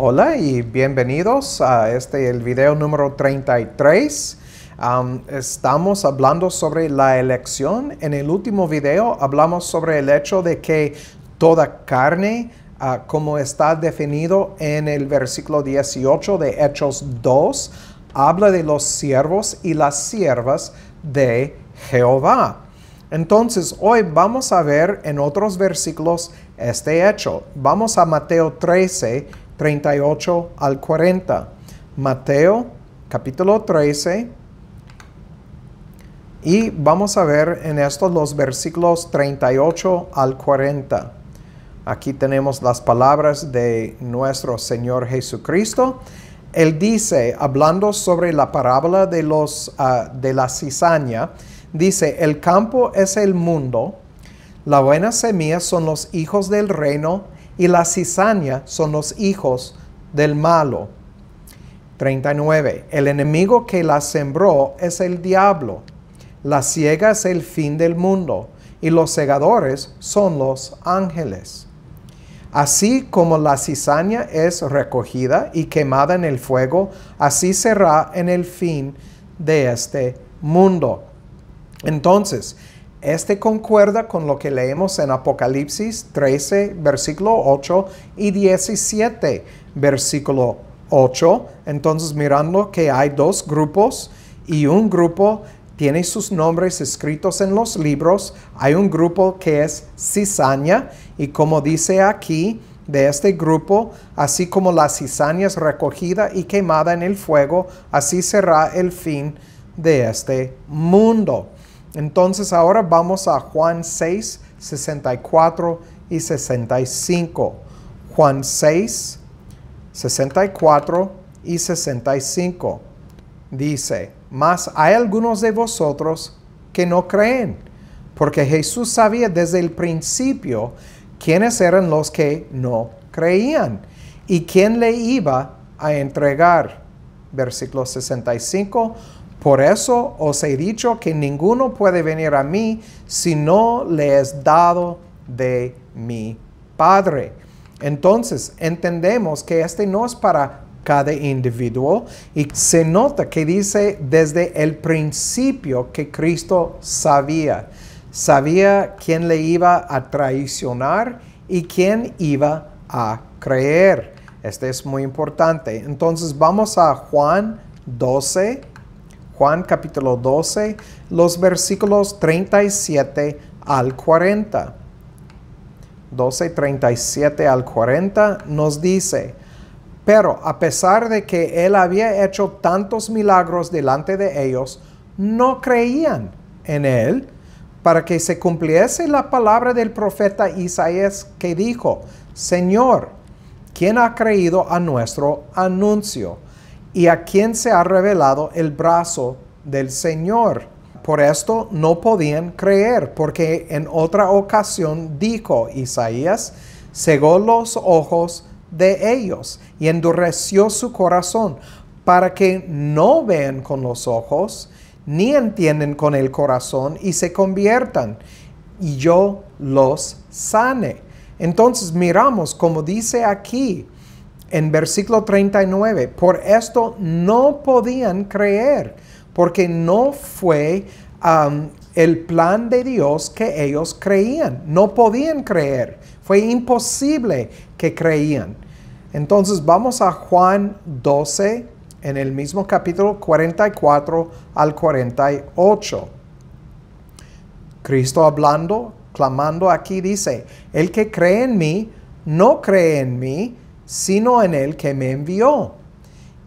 Hola y bienvenidos a este el video número 33. estamos hablando sobre la elección. En el último video hablamos sobre el hecho de que toda carne, ah, como está definido en el versículo 18 de Hechos 2, habla de los siervos y las siervas de Jehová. Entonces, hoy vamos a ver en otros versículos este hecho. Vamos a Mateo 13, 38 al 40. Mateo capítulo 13. Y vamos a ver en estos los versículos 38 al 40. Aquí tenemos las palabras de nuestro Señor Jesucristo. Él dice, hablando sobre la parábola de, los, ah, de la cizaña, dice, el campo es el mundo, la buena semilla son los hijos del reino, y la cizaña son los hijos del malo. 39. El enemigo que la sembró es el diablo. La ciega es el fin del mundo y los segadores son los ángeles. Así como la cizaña es recogida y quemada en el fuego, así será en el fin de este mundo. Entonces, este concuerda con lo que leemos en Apocalipsis 13, versículo 8 y 17, versículo 8. Entonces mirando que hay dos grupos y un grupo tiene sus nombres escritos en los libros. Hay un grupo que es cizaña y como dice aquí, de este grupo, así como la cizaña es recogida y quemada en el fuego, así será el fin de este mundo. Entonces ahora vamos a Juan 6, 64 y 65. Juan 6, 64 y 65. Dice, mas hay algunos de vosotros que no creen, porque Jesús sabía desde el principio quiénes eran los que no creían y quién le iba a entregar. Versículo 65 por eso os he dicho que ninguno puede venir a mí si no le es dado de mi Padre. Entonces entendemos que este no es para cada individuo y se nota que dice desde el principio que Cristo sabía. Sabía quién le iba a traicionar y quién iba a creer. Este es muy importante. Entonces vamos a Juan 12, Juan capítulo 12, los versículos 37 al 40. 12, 37 al 40 nos dice, pero a pesar de que él había hecho tantos milagros delante de ellos, no creían en él para que se cumpliese la palabra del profeta Isaías que dijo, Señor, ¿quién ha creído a nuestro anuncio? y a quien se ha revelado el brazo del Señor. Por esto no podían creer, porque en otra ocasión dijo Isaías, cegó los ojos de ellos y endureció su corazón, para que no vean con los ojos, ni entienden con el corazón y se conviertan, y yo los sane. Entonces miramos, como dice aquí, en versículo 39, por esto no podían creer, porque no fue el plan de Dios que ellos creían. No podían creer. Fue imposible que creían. Entonces vamos a Juan 12, en el mismo capítulo 44 al 48. Cristo hablando, clamando aquí, dice, el que cree en mí, no cree en mí, sino en el que me envió.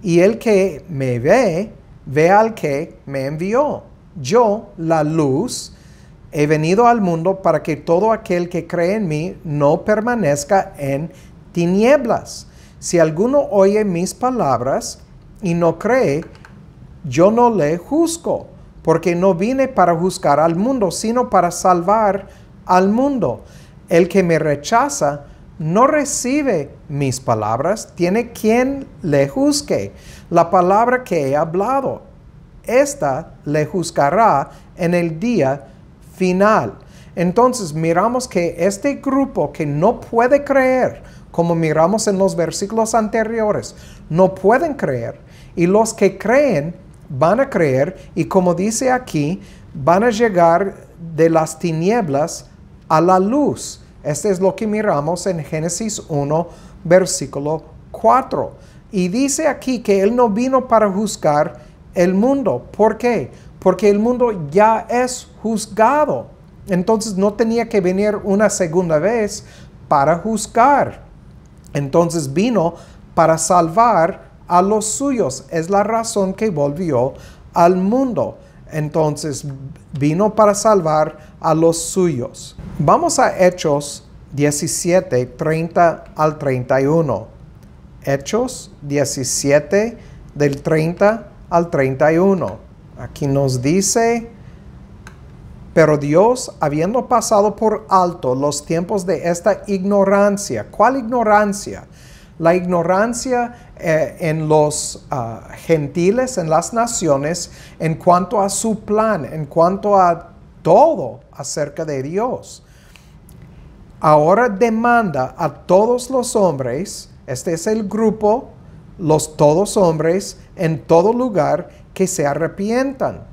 Y el que me ve, ve al que me envió. Yo, la luz, he venido al mundo para que todo aquel que cree en mí no permanezca en tinieblas. Si alguno oye mis palabras y no cree, yo no le juzgo, porque no vine para juzgar al mundo, sino para salvar al mundo. El que me rechaza, no recibe mis palabras, tiene quien le juzgue. La palabra que he hablado, esta le juzgará en el día final. Entonces miramos que este grupo que no puede creer, como miramos en los versículos anteriores, no pueden creer. Y los que creen van a creer y como dice aquí, van a llegar de las tinieblas a la luz. Este es lo que miramos en Génesis 1, versículo 4. Y dice aquí que Él no vino para juzgar el mundo. ¿Por qué? Porque el mundo ya es juzgado. Entonces no tenía que venir una segunda vez para juzgar. Entonces vino para salvar a los suyos. Es la razón que volvió al mundo entonces vino para salvar a los suyos. Vamos a Hechos 17, 30 al 31. Hechos 17, del 30 al 31. Aquí nos dice, pero Dios, habiendo pasado por alto los tiempos de esta ignorancia, ¿cuál ignorancia? la ignorancia eh, en los ah, gentiles, en las naciones, en cuanto a su plan, en cuanto a todo acerca de Dios. Ahora demanda a todos los hombres, este es el grupo, los todos hombres, en todo lugar, que se arrepientan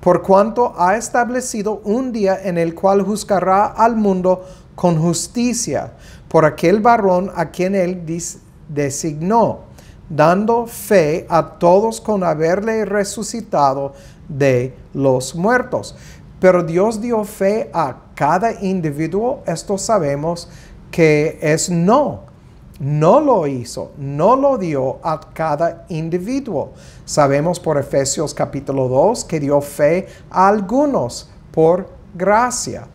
por cuanto ha establecido un día en el cual juzgará al mundo con justicia, por aquel varón a quien él dice designó, dando fe a todos con haberle resucitado de los muertos. Pero Dios dio fe a cada individuo, esto sabemos que es no. No lo hizo, no lo dio a cada individuo. Sabemos por Efesios capítulo 2 que dio fe a algunos por gracia.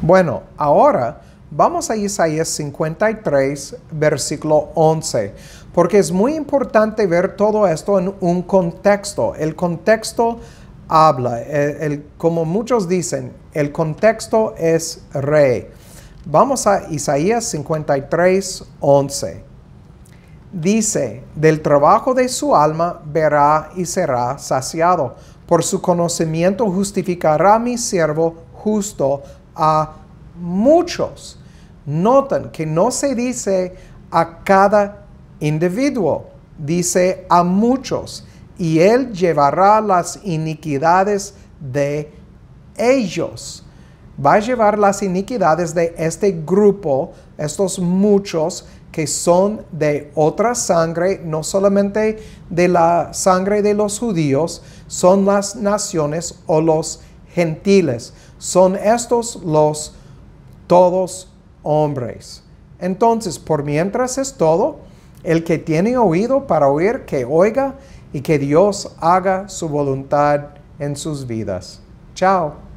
Bueno, ahora Vamos a Isaías 53, versículo 11, porque es muy importante ver todo esto en un contexto. El contexto habla, como muchos dicen, el contexto es rey. Vamos a Isaías 53, 11. Dice, del trabajo de su alma verá y será saciado. Por su conocimiento justificará mi siervo justo a muchos Notan que no se dice a cada individuo, dice a muchos, y él llevará las iniquidades de ellos. Va a llevar las iniquidades de este grupo, estos muchos que son de otra sangre, no solamente de la sangre de los judíos, son las naciones o los gentiles. Son estos los todos hombres. Entonces, por mientras es todo, el que tiene oído para oír, que oiga y que Dios haga su voluntad en sus vidas. Chao.